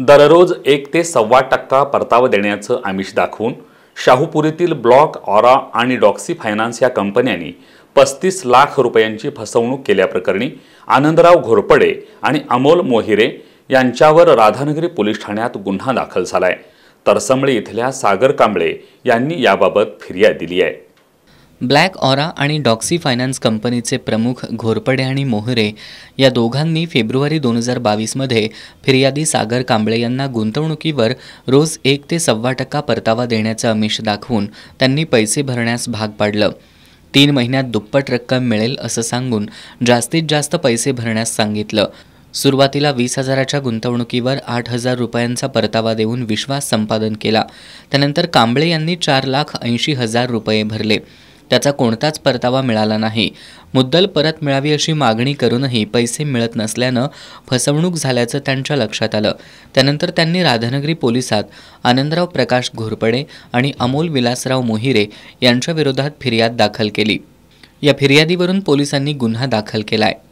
दररोज एक ते सव्वा टक्का परतावा देण्याचं आमिष दाखवून शाहूपुरीतील ब्लॉक ऑरा आणि डॉक्सी फायनान्स या कंपन्यांनी पस्तीस लाख रुपयांची फसवणूक केल्याप्रकरणी आनंदराव घोरपडे आणि अमोल मोहिरे यांच्यावर राधानगरी पोलीस ठाण्यात गुन्हा दाखल झालाय आहे इथल्या सागर कांबळे यांनी याबाबत फिर्याद दिली आहे ब्लॅक ऑरा आणि डॉक्सी फायनान्स कंपनीचे प्रमुख घोरपडे आणि मोहरे या दोघांनी फेब्रुवारी दोन हजार बावीसमध्ये फिर्यादी सागर कांबळे यांना गुंतवणुकीवर रोज एक ते सव्वा टक्का परतावा देण्याचं अमिष दाखवून त्यांनी पैसे भरण्यास भाग पाडलं तीन महिन्यात दुप्पट रक्कम मिळेल असं सांगून जास्तीत जास्त पैसे भरण्यास सांगितलं सुरुवातीला वीस हजाराच्या गुंतवणुकीवर आठ हजार रुपयांचा परतावा देऊन विश्वास संपादन केला त्यानंतर कांबळे यांनी चार लाख ऐंशी हजार रुपये भरले त्याचा कोणताच परतावा मिळाला नाही मुद्दल परत मिळावी अशी मागणी करूनही पैसे मिळत नसल्यानं फसवणूक झाल्याचं त्यांच्या लक्षात आलं त्यानंतर त्यांनी राधानगरी पोलिसात आनंदराव प्रकाश घोरपडे आणि अमोल विलासराव मोहिरे यांच्या विरोधात फिर्याद दाखल केली या फिर्यादीवरून पोलिसांनी गुन्हा दाखल केला आहे